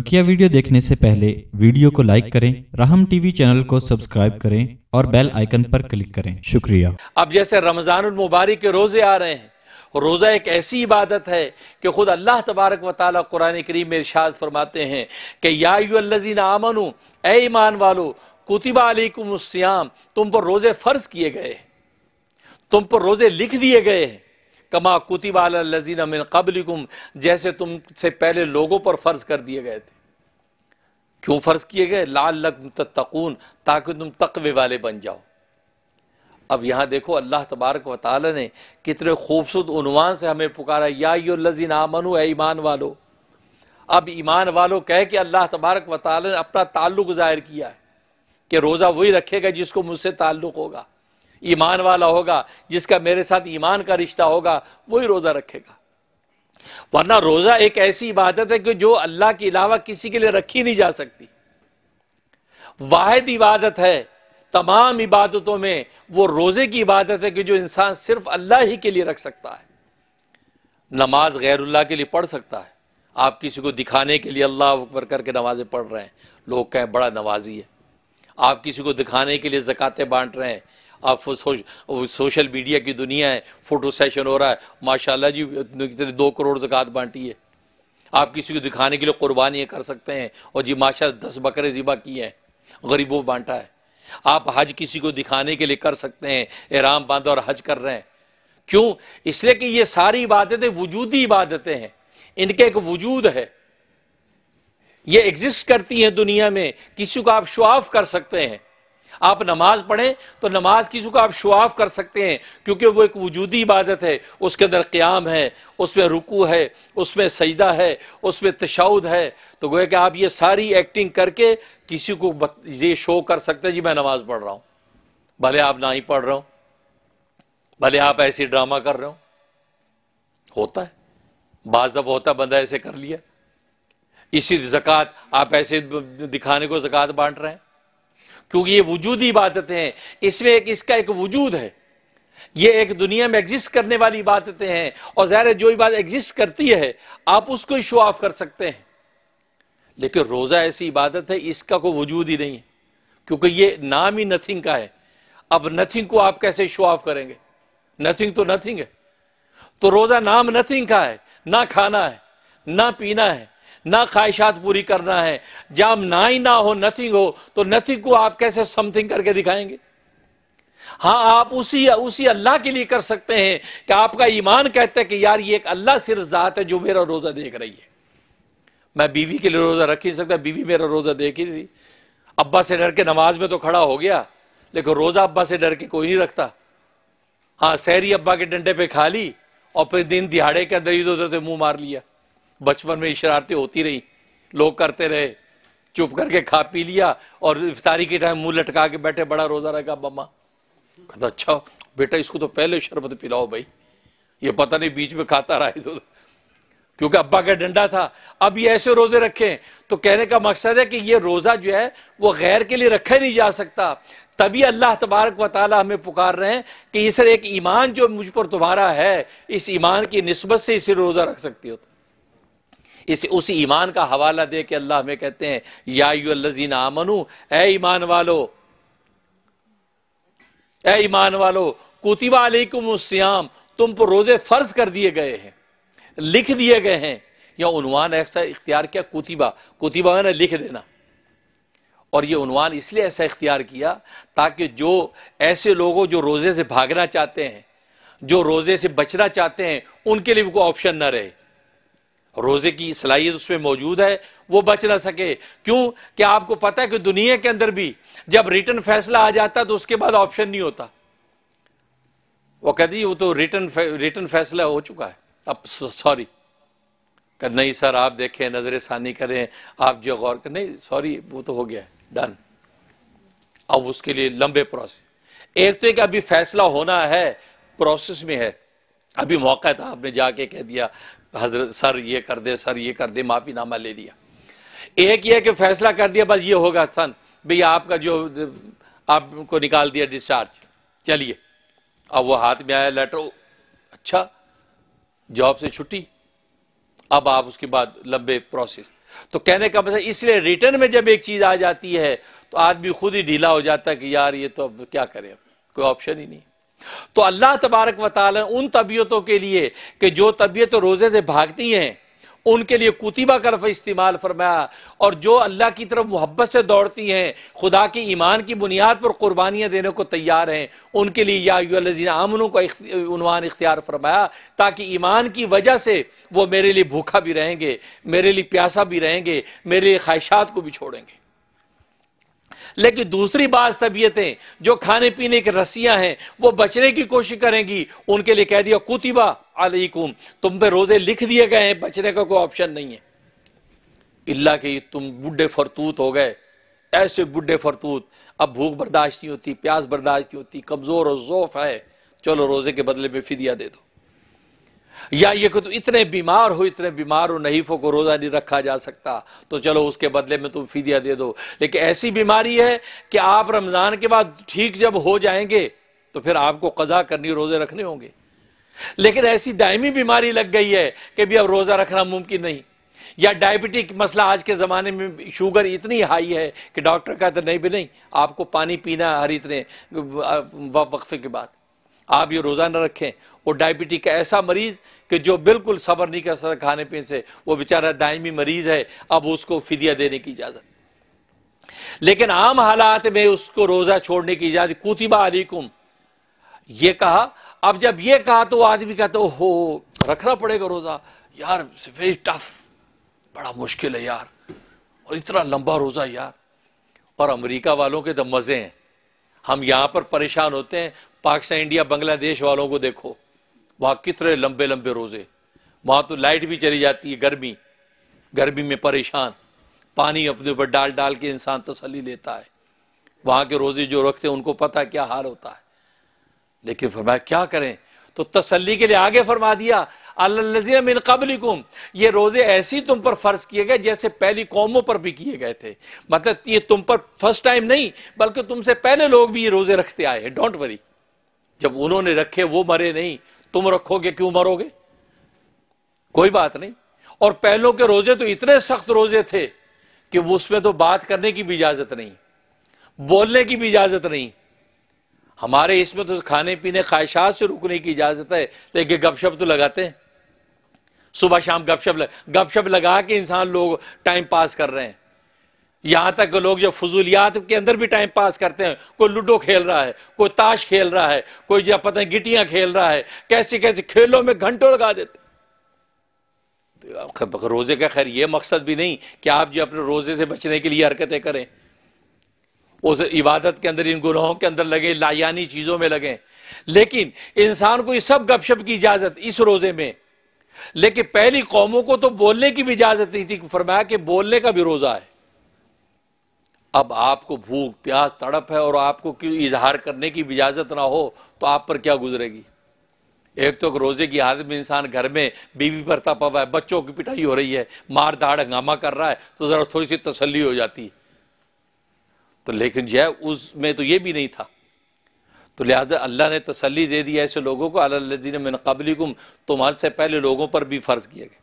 बकिया वीडियो देखने से पहले वीडियो को लाइक करें रहम टीवी चैनल को सब्सक्राइब करें और बेल आइकन पर क्लिक करें शुक्रिया अब जैसे रमजान मुबारक के रोजे आ रहे हैं रोज़ा एक ऐसी इबादत है कि खुद अल्लाह तबारक वाल कुरान करीम में इर्शाद फरमाते हैं कि याजी आमनु ए ईमान वालो कुतिबा अलैकुम तुम पर रोज़े फ़र्ज़ किए गए तुम पर रोज़े लिख दिए गए हैं कमा कुतिबाल लजीना मिन कबलिकुम जैसे से पहले लोगों पर फ़र्ज़ कर दिए गए थे क्यों फ़र्ज़ किए गए लाल लग तकून ताकि तुम तकवे वाले बन जाओ अब यहाँ देखो अल्लाह तबारक व ताली ने कितने खूबसूरत उनवान से हमें पुकारा या यो लजीन आमनु है ईमान वालो अब ईमान वालों कह के अल्लाह तबारक व ने अपना ताल्लुक ज़ाहिर किया है कि रोज़ा वही रखेगा जिसको मुझसे ताल्लुक़ होगा ईमान वाला होगा जिसका मेरे साथ ईमान का रिश्ता होगा वही रोज़ा रखेगा वरना रोज़ा एक ऐसी इबादत है कि जो अल्लाह के अलावा किसी के लिए रखी नहीं जा सकती वाहिद इबादत है तमाम इबादतों में वो रोज़े की इबादत है कि जो इंसान सिर्फ अल्लाह ही के लिए रख सकता है नमाज गैरुल्ला के लिए पढ़ सकता है आप किसी को दिखाने के लिए अल्लाह अकबर करके नमाज़ें पढ़ रहे हैं लोग कहें बड़ा नवाजी है आप किसी को दिखाने के लिए ज़क़ातें बांट रहे हैं आप सोशल मीडिया की दुनिया है फोटो सेशन हो रहा है माशाल्लाह जी कितने दो करोड़ जक़ात बांटी है आप किसी को दिखाने के लिए कुर्बानियाँ कर सकते हैं और जी माशा दस बकरे ज़िबा किए हैं गरीबों बांटा है आप हज किसी को दिखाने के लिए कर सकते हैं एराम बांधो और हज कर रहे हैं क्यों इसलिए कि ये सारी इबादतें वजूदी इबादतें हैं इनके एक वजूद है ये एग्जिस्ट करती हैं दुनिया में किसी को आप शो ऑफ कर सकते हैं आप नमाज पढ़ें तो नमाज किसी को आप शुआफ कर सकते हैं क्योंकि वो एक वजूदी इबादत है उसके अंदर क़्याम है उसमें रुकू है उसमें सजदा है उसमें तशाउद है तो गोया कि आप ये सारी एक्टिंग करके किसी को ये शो कर सकते हैं जी मैं नमाज पढ़ रहा हूं भले आप ना ही पढ़ रहे हो भले आप ऐसे ड्रामा कर रहे हो होता है बाज होता है बंदा ऐसे कर लिया इसी जक़ात आप ऐसे दिखाने को जक़ात बांट रहे हैं क्योंकि ये वजूदी इबादतें हैं इसमें एक इसका एक वजूद है ये एक दुनिया में एग्जिस्ट करने वाली इबादतें हैं और ज़ाहिर जो इबादत एग्जिस्ट करती है आप उसको ही शो ऑफ कर सकते हैं लेकिन रोज़ा ऐसी इबादत है इसका कोई वजूद ही नहीं है क्योंकि ये नाम ही नथिंग का है अब नथिंग को आप कैसे शो ऑफ करेंगे नथिंग तो नथिंग है तो रोज़ा नाम नथिंग का है ना खाना है ना पीना है ना ख्वाहिशात पूरी करना है जब ना ही ना हो नथिंग हो तो नथिंग को आप कैसे समथिंग करके दिखाएंगे हाँ आप उसी उसी अल्लाह के लिए कर सकते हैं कि आपका ईमान कहता है कि यार ये एक अल्लाह सिर्फ ज़ात है जो मेरा रोज़ा देख रही है मैं बीवी के लिए रोज़ा रख ही सकता बीवी मेरा रोज़ा देख ही नहीं अब्बा से डर के नमाज में तो खड़ा हो गया लेकिन रोज़ा अब्बा से डर के कोई नहीं रखता हाँ सहरी अब्बा के डंडे पे खा ली और फिर दिन दिहाड़े के अंदर इधर तो उधर से मुंह मार लिया बचपन में शरारतें होती रही लोग करते रहे चुप करके खा पी लिया और इफ्तारी के टाइम मुंह लटका के बैठे बड़ा रोज़ा रखा मम्मा कहता अच्छा बेटा इसको तो पहले शरबत पिलाओ भाई ये पता नहीं बीच में खाता रहा इधर तो- क्योंकि अब्बा का डंडा था अब ये ऐसे रोज़े रखें तो कहने का मकसद है कि ये रोज़ा जो है वो गैर के लिए रखा नहीं जा सकता तभी अल्लाह तबारक व हमें पुकार रहे हैं कि ये सर एक ईमान जो मुझ पर तुम्हारा है इस ईमान की नस्बत से इसे रोज़ा रख सकती हो तो इसे उसी ईमान का हवाला दे के अल्लाह में कहते हैं याजीन आमनू ए ईमान वालो ए ईमान वालो कुतिबा अलैकुम तुम पर रोज़े फ़र्ज कर दिए गए हैं लिख दिए गए हैं या उनवान ऐसा इख्तियार किया कुतिबा कुतिबा मैंने लिख देना और ये उनवान इसलिए ऐसा इख्तियार किया ताकि जो ऐसे लोगों जो रोज़े से भागना चाहते हैं जो रोज़े से बचना चाहते हैं उनके लिए भी कोई ऑप्शन ना रहे रोज़े की सलाहियत उसमें मौजूद है वो बच ना सके क्यों क्या आपको पता है कि दुनिया के अंदर भी जब रिटर्न फैसला आ जाता है तो उसके बाद ऑप्शन नहीं होता वो कहती वो तो रिटर्न रिटर्न फैसला हो चुका है अब सॉरी कर नहीं सर आप देखें नज़र सानी करें आप जो गौर कर नहीं सॉरी वो तो हो गया डन अब उसके लिए लंबे प्रोसेस एक तो एक अभी फैसला होना है प्रोसेस में है अभी मौका था आपने जाके कह दिया हजरत सर ये कर दे सर ये कर दे माफ़ीनामा ले लिया एक ये कि फैसला कर दिया बस ये होगा सन भैया आपका जो आपको निकाल दिया डिस्चार्ज चलिए अब वो हाथ में आया लेटर अच्छा जॉब से छुट्टी अब आप उसके बाद लंबे प्रोसेस तो कहने का मतलब इसलिए रिटर्न में जब एक चीज़ आ जाती है तो आदमी खुद ही ढीला हो जाता है कि यार ये तो अब क्या करें कोई ऑप्शन ही नहीं तो अल्लाह तबारक व उन तबीयतों के लिए कि जो तबीयत रोज़े से भागती हैं उनके लिए कुतिबा का इस्तेमाल फरमाया और जो अल्लाह की तरफ मोहब्बत से दौड़ती हैं खुदा के ईमान की बुनियाद पर कुर्बानियाँ देने को तैयार हैं उनके लिए याजी आमनों का उनवान इख्तियार फरमाया ताकि ईमान की वजह से वो मेरे लिए भूखा भी रहेंगे मेरे लिए प्यासा भी रहेंगे मेरे लिए ख्वाहिशात को भी छोड़ेंगे लेकिन दूसरी बाज तबीयतें जो खाने पीने की रस्सियां हैं वो बचने की कोशिश करेंगी उनके लिए कह दिया कुतिबा अलैकुम तुम पे रोज़े लिख दिए गए हैं बचने का कोई ऑप्शन नहीं है इल्ला कि तुम बुढ़े फरतूत हो गए ऐसे बुढ़े फरतूत अब भूख बर्दाश्त नहीं होती प्यास बर्दाश्त नहीं होती कमज़ोर और जोफ है चलो रोज़े के बदले में फिदिया दे दो या ये तुम इतने बीमार हो इतने बीमार हो नहीफों को रोज़ा नहीं रखा जा सकता तो चलो उसके बदले में तुम फीदिया दे दो लेकिन ऐसी बीमारी है कि आप रमज़ान के बाद ठीक जब हो जाएंगे तो फिर आपको कज़ा करनी रोज़े रखने होंगे लेकिन ऐसी दायमी बीमारी लग गई है कि भी अब रोज़ा रखना मुमकिन नहीं या डायबिटिक मसला आज के ज़माने में शुगर इतनी हाई है कि डॉक्टर कहते नहीं भी नहीं आपको पानी पीना हर इतने वक्फे के बाद आप ये रोज़ा ना रखें वो डायबिटी का ऐसा मरीज़ कि जो बिल्कुल सब्र नहीं कर सकता खाने पीने से वो बेचारा दायमी मरीज़ है अब उसको फिदिया देने की इजाज़त लेकिन आम हालात में उसको रोज़ा छोड़ने की इजाज़त कुतिबा अलीकुम ये कहा अब जब ये कहा तो आदमी कहता तो हो रखना पड़ेगा रोज़ा यार वेरी टफ बड़ा मुश्किल है यार और इतना लंबा रोज़ा यार और अमेरिका वालों के तो मज़े हैं हम यहां पर परेशान होते हैं पाकिस्तान इंडिया बांग्लादेश वालों को देखो वहाँ कितने लंबे लंबे रोज़े वहां तो लाइट भी चली जाती है गर्मी गर्मी में परेशान पानी अपने ऊपर डाल डाल के इंसान तसली लेता है वहां के रोज़े जो रखते हैं उनको पता है क्या हाल होता है लेकिन फरमाया क्या करें तो तसली के लिए आगे फरमा दिया अल्लाजीन मिन ये रोज़े ऐसे तुम पर फ़र्ज़ किए गए जैसे पहली कौमों पर भी किए गए थे मतलब ये तुम पर फर्स्ट टाइम नहीं बल्कि तुमसे पहले लोग भी ये रोज़े रखते आए हैं डोंट वरी जब उन्होंने रखे वो मरे नहीं तुम रखोगे क्यों मरोगे कोई बात नहीं और पहलों के रोजे तो इतने सख्त रोजे थे कि उसमें तो बात करने की भी इजाजत नहीं बोलने की भी इजाजत नहीं हमारे इसमें तो खाने पीने ख्वाहिशात से रुकने की इजाजत है लेकिन गपशप तो लगाते हैं सुबह शाम गपशप लग, गपशप लगा के इंसान लोग टाइम पास कर रहे हैं यहां तक लोग जो फजूलियात के अंदर भी टाइम पास करते हैं कोई लूडो खेल रहा है कोई ताश खेल रहा है कोई जो पता है गिटियां खेल रहा है कैसे कैसे खेलों में घंटों लगा देते तो रोज़े का खैर ये मकसद भी नहीं कि आप जो अपने रोज़े से बचने के लिए हरकतें करें उस इबादत के अंदर इन गुनाहों के अंदर लगे लायानी चीज़ों में लगे लेकिन इंसान को इस सब गपशप की इजाज़त इस रोज़े में लेकिन पहली कौमों को तो बोलने की भी इजाज़त नहीं थी फरमाया कि बोलने का भी रोज़ा है अब आपको भूख प्यास तड़प है और आपको क्यों इजहार करने की इजाज़त ना हो तो आप पर क्या गुजरेगी एक तो रोज़े की हालत में इंसान घर में बीवी पर तप हुआ है बच्चों की पिटाई हो रही है मार धाड़ हंगामा कर रहा है तो ज़रा थोड़ी सी तसली हो जाती है तो लेकिन जो है उसमें तो ये भी नहीं था तो लिहाजा अल्लाह ने तसली दे दी ऐसे लोगों को ने मिन कबलिकुम तुम्हारे तो से पहले लोगों पर भी फ़र्ज़ किया गया